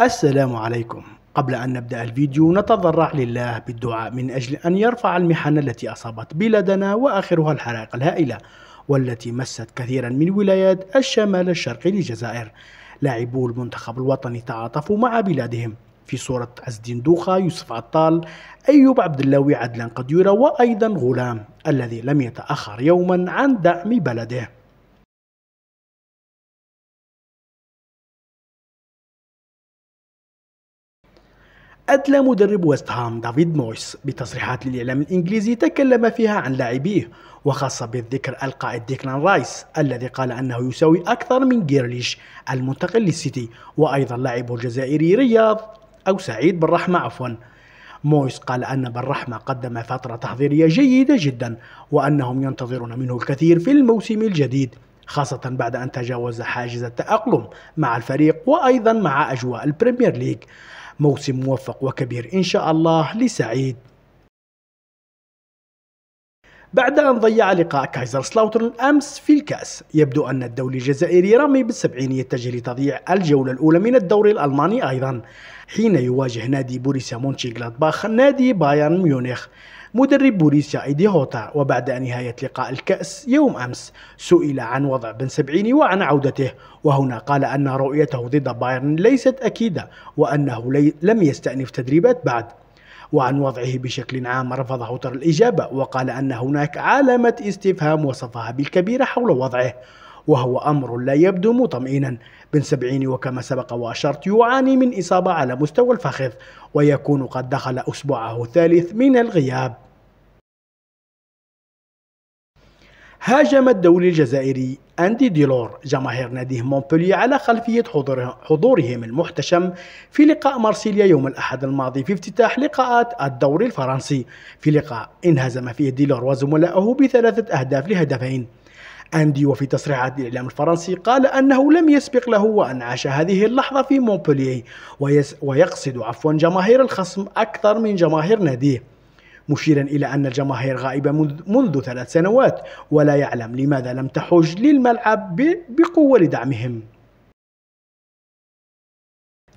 السلام عليكم قبل أن نبدأ الفيديو نتضرع لله بالدعاء من أجل أن يرفع المحن التي أصابت بلادنا وآخرها الحرائق الهائلة والتي مست كثيرا من ولايات الشمال الشرقي للجزائر لاعبو المنتخب الوطني تعاطفوا مع بلادهم في صورة عز الدين دوخة يوسف عطال أيوب عبد اللوي عدلان قديرة وأيضا غلام الذي لم يتأخر يوما عن دعم بلده أدلى مدرب ويست هام دافيد مويس بتصريحات للإعلام الإنجليزي تكلم فيها عن لاعبيه وخاصة بالذكر القائد ديكلان رايس الذي قال أنه يساوي أكثر من جيرليش المنتقل للسيتي وأيضا لاعبه الجزائري رياض أو سعيد بالرحمة عفوا مويس قال أن بالرحمة قدم فترة تحضيرية جيدة جدا وأنهم ينتظرون منه الكثير في الموسم الجديد خاصة بعد أن تجاوز حاجز التأقلم مع الفريق وأيضا مع أجواء البريمير ليج موسم موفق وكبير إن شاء الله لسعيد بعد أن ضيع لقاء كايزر سلاوترن أمس في الكأس يبدو أن الدولي الجزائري رامي بالسبعين يتجه لتضييع الجولة الأولى من الدوري الألماني أيضا حين يواجه نادي بوريسيا باخ نادي بايرن ميونخ مدرب بوريسيا هوتا وبعد نهاية لقاء الكأس يوم أمس سئل عن وضع بن سبعيني وعن عودته وهنا قال أن رؤيته ضد بايرن ليست أكيدة وأنه لي لم يستأنف تدريبات بعد وعن وضعه بشكل عام رفض هوتر الإجابة وقال أن هناك علامة استفهام وصفها بالكبيرة حول وضعه وهو أمر لا يبدو مطمئنا بن سبعين وكما سبق وأشرت يعاني من إصابة على مستوى الفخذ ويكون قد دخل أسبوعه الثالث من الغياب هاجم الدولي الجزائري أندي ديلور جماهير ناديه مونبولي على خلفية حضورهم المحتشم في لقاء مارسيليا يوم الأحد الماضي في افتتاح لقاءات الدوري الفرنسي في لقاء انهزم فيه ديلور وزملائه بثلاثة أهداف لهدفين أندي وفي تصريحات الإعلام الفرنسي قال أنه لم يسبق له وأن عاش هذه اللحظة في مونبولي ويقصد عفوا جماهير الخصم أكثر من جماهير ناديه مشيرا إلى أن الجماهير غائبة منذ ثلاث سنوات ولا يعلم لماذا لم تحج للملعب بقوة لدعمهم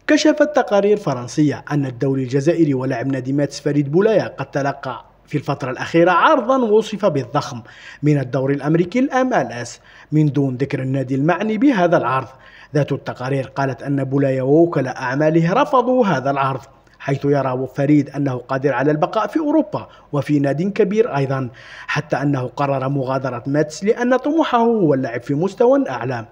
كشفت تقارير فرنسية أن الدولي الجزائري ولاعب نادي ماتس فريد بولايا قد تلقى في الفترة الأخيرة عرضا وصف بالضخم من الدوري الأمريكي الام ال اس من دون ذكر النادي المعني بهذا العرض ذات التقارير قالت أن بولايا ووكلاء أعماله رفضوا هذا العرض حيث يرى فريد أنه قادر على البقاء في أوروبا وفي نادي كبير أيضا حتى أنه قرر مغادرة ماتس لأن طموحه هو اللعب في مستوى أعلى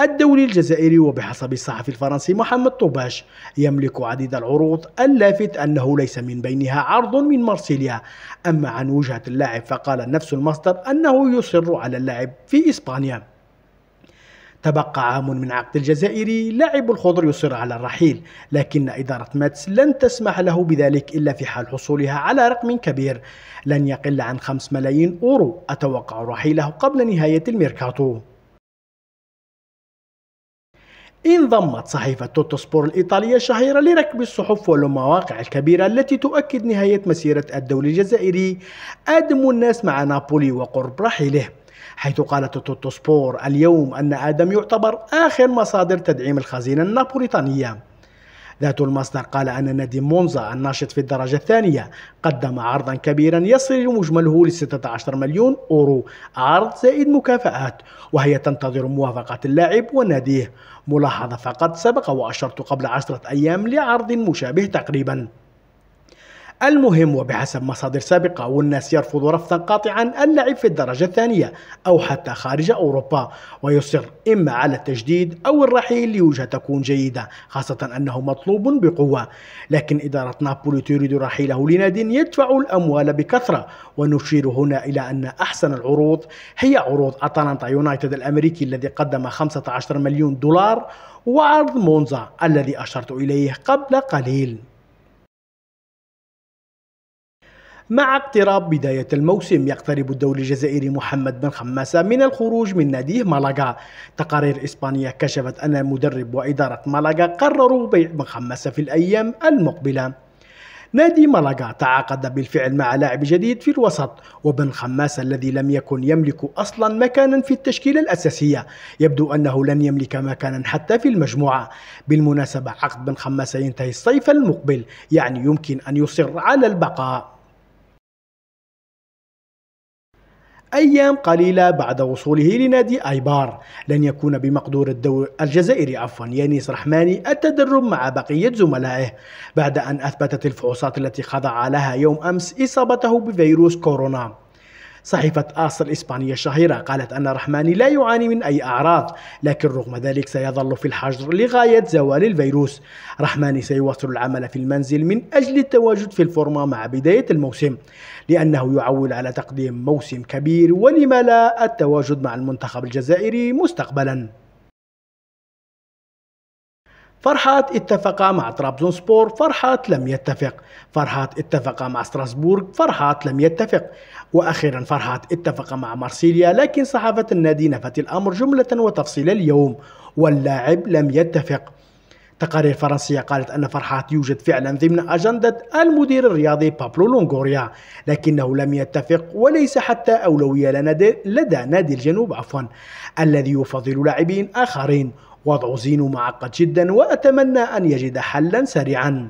الدولي الجزائري وبحسب الصحفي الفرنسي محمد طوباش يملك عديد العروض اللافت أنه ليس من بينها عرض من مارسيليا أما عن وجهة اللاعب فقال نفس المصدر أنه يصر على اللعب في إسبانيا تبقى عام من عقد الجزائري لاعب الخضر يصر على الرحيل لكن إدارة ماتس لن تسمح له بذلك إلا في حال حصولها على رقم كبير لن يقل عن 5 ملايين أورو أتوقع رحيله قبل نهاية الميركاتو انضمت صحيفة توتو سبور الإيطالية الشهيرة لركب الصحف والمواقع الكبيرة التي تؤكد نهاية مسيرة الدولي الجزائري آدم الناس مع نابولي وقرب رحيله حيث قالت توتوسبور اليوم أن آدم يعتبر آخر مصادر تدعيم الخزينة النابوليطانية ذات المصدر قال أن نادي مونزا الناشط في الدرجة الثانية قدم عرضا كبيرا يصل مجمله ل 16 مليون أورو عرض زائد مكافآت وهي تنتظر موافقة اللاعب وناديه ملاحظة فقط سبق وأشرت قبل عشرة أيام لعرض مشابه تقريبا المهم وبحسب مصادر سابقة والناس يرفض رفضا قاطعا اللعب في الدرجة الثانية أو حتى خارج أوروبا ويصر إما على التجديد أو الرحيل لوجهة تكون جيدة خاصة أنه مطلوب بقوة لكن إدارة نابولي تريد رحيله لناد يدفع الأموال بكثرة ونشير هنا إلى أن أحسن العروض هي عروض أتلانتا يونايتد الأمريكي الذي قدم 15 مليون دولار وعرض مونزا الذي أشرت إليه قبل قليل مع اقتراب بداية الموسم يقترب الدوري الجزائري محمد بن خماسة من الخروج من ناديه مالاغا تقارير إسبانية كشفت أن المدرب وإدارة مالاغا قرروا بيع بن خماسة في الأيام المقبلة نادي مالاغا تعاقد بالفعل مع لاعب جديد في الوسط وبن خماس الذي لم يكن يملك اصلا مكانا في التشكيله الاساسيه يبدو انه لن يملك مكانا حتى في المجموعه بالمناسبه عقد بن خماس ينتهي الصيف المقبل يعني يمكن ان يصر على البقاء أيام قليلة بعد وصوله لنادي أيبار لن يكون بمقدور الدور الجزائري عفوا يانيس رحماني التدرب مع بقية زملائه بعد أن أثبتت الفحوصات التي خضع لها يوم أمس إصابته بفيروس كورونا صحيفة آس الإسبانية الشهيرة قالت أن رحماني لا يعاني من أي أعراض لكن رغم ذلك سيظل في الحجر لغاية زوال الفيروس رحماني سيواصل العمل في المنزل من أجل التواجد في الفورما مع بداية الموسم لأنه يعول على تقديم موسم كبير ولم لا التواجد مع المنتخب الجزائري مستقبلا فرحات اتفق مع سبور فرحات لم يتفق فرحات اتفق مع ستراسبورغ فرحات لم يتفق وأخيرا فرحات اتفق مع مارسيليا لكن صحافة النادي نفت الأمر جملة وتفصيل اليوم واللاعب لم يتفق تقارير فرنسية قالت أن فرحات يوجد فعلا ضمن أجندة المدير الرياضي بابلو لونغوريا لكنه لم يتفق وليس حتى أولوية لدى نادي الجنوب عفوا الذي يفضل لاعبين آخرين وضع زينو معقد جدا وأتمنى أن يجد حلا سريعا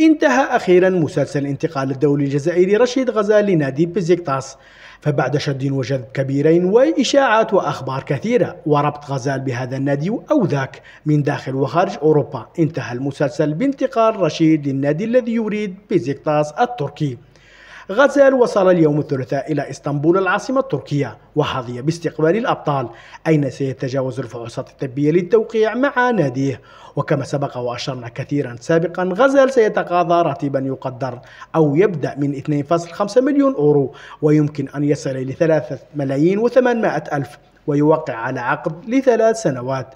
انتهى أخيرا مسلسل انتقال الدولي الجزائري رشيد غزال لنادي بزيكتاس فبعد شد وجذب كبيرين وإشاعات وأخبار كثيرة وربط غزال بهذا النادي أو ذاك من داخل وخارج أوروبا انتهى المسلسل بانتقال رشيد للنادي الذي يريد بيزيكتاس التركي غزال وصل اليوم الثلاثاء إلى إسطنبول العاصمة التركية وحظي باستقبال الأبطال أين سيتجاوز الفحوصات الطبية للتوقيع مع ناديه وكما سبق وأشرنا كثيرا سابقا غزال سيتقاضى راتبا يقدر أو يبدأ من 2.5 مليون أورو ويمكن أن يصل إلى 3 ملايين و800 ألف ويوقع على عقد لثلاث سنوات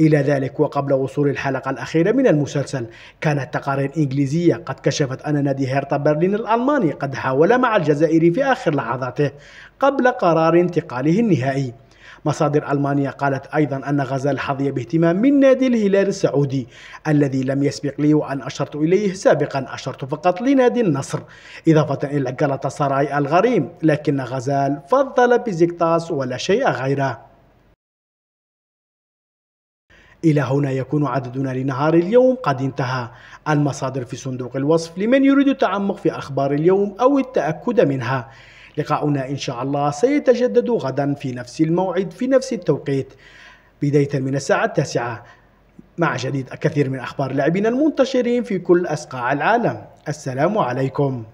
إلى ذلك وقبل وصول الحلقة الأخيرة من المسلسل كانت تقارير إنجليزية قد كشفت أن نادي هيرتا برلين الألماني قد حاول مع الجزائري في آخر لحظاته قبل قرار انتقاله النهائي مصادر ألمانيا قالت أيضا أن غزال حظي باهتمام من نادي الهلال السعودي الذي لم يسبق لي وأن أشرت إليه سابقا أشرت فقط لنادي النصر إضافة إلى جلطة سراي الغريم لكن غزال فضل بزكتاس ولا شيء غيره إلى هنا يكون عددنا لنهار اليوم قد انتهى المصادر في صندوق الوصف لمن يريد التعمق في أخبار اليوم أو التأكد منها لقاؤنا إن شاء الله سيتجدد غدا في نفس الموعد في نفس التوقيت بداية من الساعة التاسعة مع جديد كثير من أخبار لاعبين المنتشرين في كل أسقاع العالم السلام عليكم